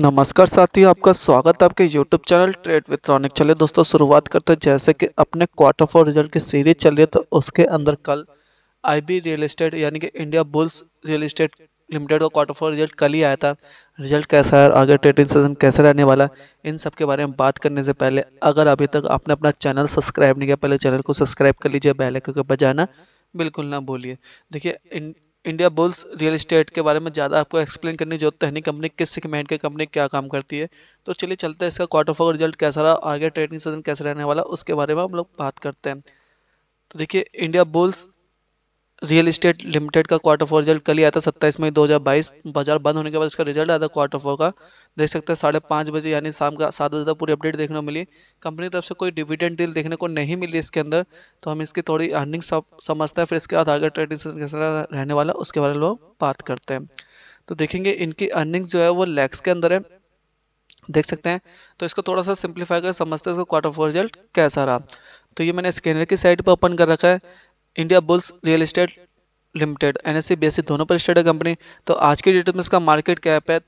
नमस्कार साथियों आपका स्वागत है आपके YouTube channel trade with Ronik चले दोस्तों शुरुआत करते हैं जैसे कि अपने क्वार्टर फोर रिजल्ट की सीरीज चल रही है तो उसके अंदर कल आईबी रियल एस्टेट यानी कि India bulls real estate limited का क्वार्टर फोर रिजल्ट कल ही आया था रिजल्ट कैसा है आगे ट्रेडिंग सेशन कैसे रहने वाला इन सब के बारे में बात करने से पहले अगर अभी तक आपने अपना चैनल सब्सक्राइब नहीं किया पहले चैनल को सब्सक्राइब कर लीजिए बेल के बजाना बिल्कुल ना भूलिए देखिए इंडिया बुल्स रियल इस्टेट के बारे में ज़्यादा आपको एक्सप्लेन करने की जरूरत तो है नहीं कंपनी किस सेगमेंट की कंपनी क्या काम करती है तो चलिए चलते हैं इसका क्वार्टर फोर रिजल्ट कैसा रहा आगे ट्रेडिंग सेशन कैसे रहने वाला उसके बारे में हम लोग बात करते हैं तो देखिए India bulls real estate limited का क्वार्टर फोर रिजल्ट कल ही आया था सत्ताईस मई 2022 बाजार बंद होने के बाद इसका रिजल्ट आया था क्वार्टर फोर का देख सकते हैं साढ़े पाँच बजे यानी शाम का सात बजे तक पूरी अपडेट देखने को मिली कंपनी की तरफ से कोई डिविडेंड डील देखने को नहीं मिली इसके अंदर तो हम इसकी थोड़ी अर्निंग समझते हैं फिर इसके बाद आगे ट्रेडिंग रहने वाला उसके बारे में लोग बात करते हैं तो देखेंगे इनकी अर्निंग्स जो है वो लैक्स के अंदर है देख सकते हैं तो इसको थोड़ा सा सिंप्लीफाई कर समझते हैं इसका क्वार्टर फोर रिजल्ट कैसा रहा तो ये मैंने स्कैनर की साइड पर ओपन कर रखा है India bulls real estate limited N S C दोनों पर स्टेड है कंपनी तो आज की डेट में इसका मार्केट कैप है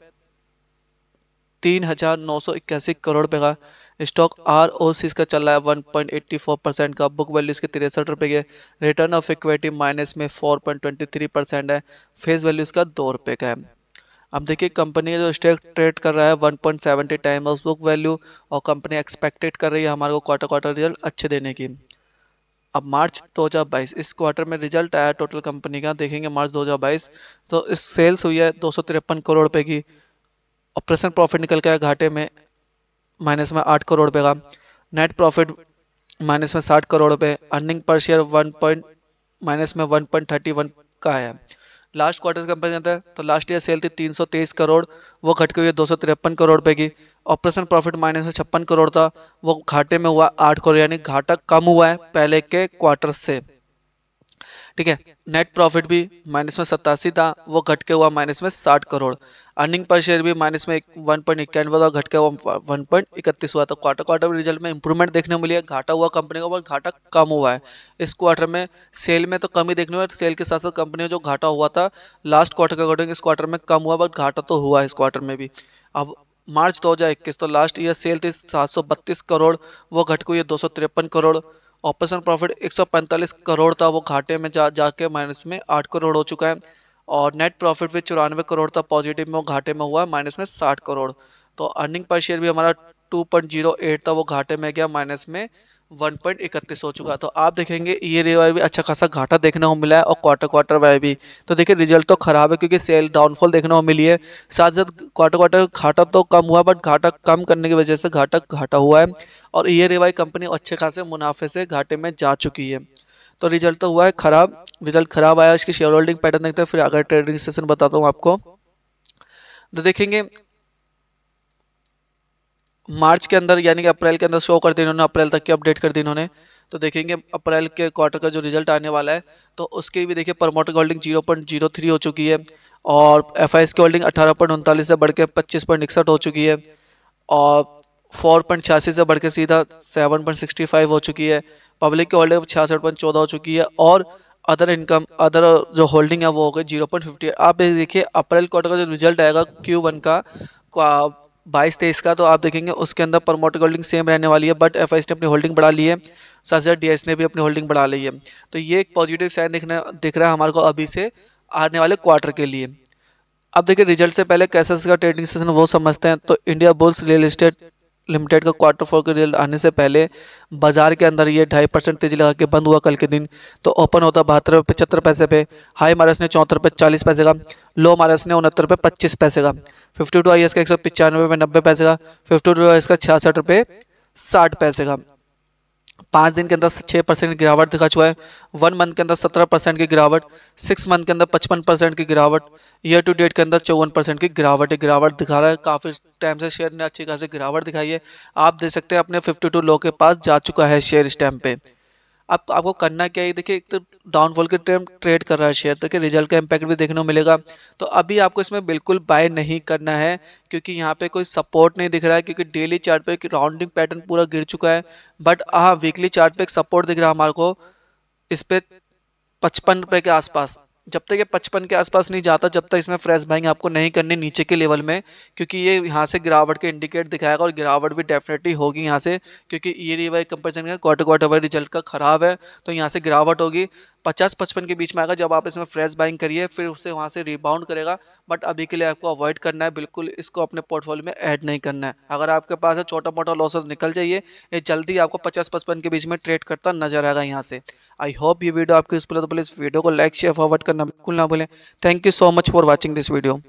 तीन हजार नौ सौ इक्यासी करोड़ रुपये का स्टॉक आर ओ सी इसका चल रहा है one point eighty four percent का बुक वैल्यू इसके तिरसठ रुपये के रिटर्न ऑफ इक्विटी माइनस में four point twenty three percent है फेस वैल्यू इसका दो रुपये का है अब देखिए कंपनी का जो स्टॉक ट्रेड कर रहा है one point seventy time book value और कंपनी एक्सपेक्टेड कर रही है हमारे को क्वार्टर क्वार्टर रिजल्ट अच्छे देने की अब मार्च 2022 इस क्वार्टर में रिजल्ट आया टोटल कंपनी का देखेंगे मार्च 2022 तो इस सेल्स हुई है दो करोड़ रुपये की ऑपरेशन प्रॉफिट निकल के घाटे में माइनस में आठ करोड़ रुपये का नेट प्रॉफिट माइनस में साठ करोड़ रुपये अर्निंग पर शेयर वन पॉइंट माइनस में वन पॉइंट थर्टी वन का है लास्ट क्वार्टर का कंपेरिजन आता है तो लास्ट ईयर सेल थी 323 करोड़ वो घट के हुई दो करोड़ रुपये की ऑपरेशन प्रॉफिट माइनस में छप्पन करोड़ था वो घाटे में हुआ आठ करोड़ यानी घाटा कम हुआ है पहले के क्वार्टर से ठीक है नेट प्रॉफिट भी माइनस में सत्तासी था वो घट के हुआ माइनस में साठ करोड़ अर्निंग पर शेयर भी माइनस में वन पॉइंट इक्यानवे था घट के हुआ वन पॉइंट इकतीस हुआ था क्वार्टर क्वार्टर रिजल्ट में इंप्रूवमेंट देखने को मिली है घाटा हुआ कंपनी का बट घाटा कम हुआ है इस क्वार्टर में सेल में तो कमी देखने को सेल तो के साथ साथ कंपनी जो घाटा हुआ था लास्ट क्वार्टर के अकॉर्डिंग इस क्वार्टर में कम हुआ बट घाटा तो हुआ इस क्वार्टर में भी अब मार्च 2021 तो लास्ट ईयर सेल थी सात करोड़ वो घट गई है दो करोड़ ऑपरेशन प्रॉफिट 145 करोड़ था वो घाटे में जा जाके माइनस में आठ करोड़ हो चुका है और नेट प्रॉफिट भी चौरानवे करोड़ था पॉजिटिव में वो घाटे में हुआ है माइनस में साठ करोड़ तो अर्निंग पर शेयर भी हमारा 2.08 था वो घाटे में गया माइनस में वन पॉइंट इकतीस हो चुका तो आप देखेंगे ये रिवाई भी अच्छा खासा घाटा देखने को मिला है और क्वार्टर क्वार्टर वाई भी तो देखिए रिजल्ट तो खराब है क्योंकि सेल डाउनफॉल देखने को मिली है साथ साथ क्वार्टर क्वार्टर घाटा तो कम हुआ बट घाटा कम करने की वजह से घाटा घाटा हुआ है और ये रिवाई कंपनी अच्छे खासे मुनाफे से घाटे में जा चुकी है तो रिजल्ट तो हुआ है खराब रिजल्ट खराब आया इसकी शेयर होल्डिंग पैटर्न देखते हैं फिर अगर ट्रेडिंग सेशन बताता हूँ आपको तो देखेंगे मार्च के अंदर यानी कि अप्रैल के अंदर शो कर दी इन्होंने अप्रैल तक की अपडेट कर दी इन्होंने तो देखेंगे अप्रैल के क्वार्टर का जो रिजल्ट आने वाला है तो उसके भी देखिए promoter holding zero point zero three हो चुकी है और एफ आई एस की होल्डिंग अठारह पॉइंट उनतालीस से बढ़ के पच्चीस पॉइंट इकसठ हो चुकी है और फोर पॉइंट छियासी से बढ़ के सीधा सेवन पॉइंट सिक्सटी फाइव हो चुकी है पब्लिक की होल्डिंग छियासठ पॉइंट चौदह हो चुकी है और अदर इनकम अदर जो होल्डिंग है वो हो गई जीरो पॉइंट फिफ्टी आप देखिए अप्रैल क्वार्टर का जो रिजल्ट आएगा क्यू वन का बाईस तेईस का तो आप देखेंगे उसके अंदर प्रमोटर होल्डिंग सेम रहने वाली है बट एफ ने अपनी होल्डिंग बढ़ा ली है साथ साथ डी ने भी अपनी होल्डिंग बढ़ा ली है तो ये एक पॉजिटिव साइन दिखने दिख रहा है हमारे को अभी से आने वाले क्वार्टर के लिए अब देखिए रिजल्ट से पहले कैसे इसका ट्रेडिंग सेशन वो समझते हैं तो India bulls real estate limited का क्वार्टर फोर के रिजल्ट आने से पहले बाजार के अंदर ये ढाई परसेंट तेजी लगा के बंद हुआ कल के दिन तो ओपन होता बहत्तर रुपये पचहत्तर पैसे पे हाई मारस ने चौहत्तर रुपये चालीस पैसे का लो मारस ने उनहत्तर रुपये पच्चीस पैसे का फिफ्टी टू आई एस का एक सौ पचानवे रुपये नब्बे पैसे का फिफ्टी टू आई एस का छियासठ रुपये साठ पैसे का पाँच दिन के अंदर छः परसेंट गिरावट दिखा चुका है वन मंथ के अंदर सत्रह परसेंट की गिरावट सिक्स मंथ के अंदर पचपन परसेंट की गिरावट ईयर टू डेट के अंदर चौवन परसेंट की गिरावट गिरावट दिखा रहा है काफ़ी टाइम से शेयर ने अच्छी खासी गिरावट दिखाई है आप देख सकते हैं अपने फिफ्टी टू लो के पास जा चुका है शेयर इस टाइम पर आप आपको करना क्या है देखिए एक तो डाउनफॉल के टाइम ट्रेड कर रहा है शेयर तो देखिए रिजल्ट का इम्पैक्ट भी देखने को मिलेगा तो अभी आपको इसमें बिल्कुल बाय नहीं करना है क्योंकि यहाँ पे कोई सपोर्ट नहीं दिख रहा है क्योंकि डेली चार्ट पे राउंडिंग पैटर्न पूरा गिर चुका है बट हाँ वीकली चार्ट पे एक सपोर्ट दिख रहा है हमारे को इस पर पचपन रुपये के आसपास जब तक ये पचपन के आसपास नहीं जाता जब तक इसमें फ्रेश बाइंग आपको नहीं करनी नीचे के लेवल में क्योंकि ये यहाँ से गिरावट के इंडिकेट दिखाएगा और गिरावट भी डेफिनेटली होगी यहाँ से क्योंकि ये वाई कंपेरिजन का क्वार्टर क्वार्टर वाई रिजल्ट का खराब है तो यहाँ से गिरावट होगी पचास पचपन के बीच में आएगा जब आप इसमें फ्रेश बाइंग करिए फिर उसे वहाँ से रिबाउंड करेगा बट अभी के लिए आपको अवॉइड करना है बिल्कुल इसको अपने पोर्टफोलियो में ऐड नहीं करना है अगर आपके पास है छोटा मोटा लॉसेस निकल जाइए ये जल्दी आपको पचास पचपन के बीच में ट्रेड करता नजर आएगा यहाँ से आई होप ये वीडियो आपके तो इस प्लीज़ वीडियो को लाइक शेयर फॉरवर्ड करना बिल्कुल ना भूलें thank you so much for watching this video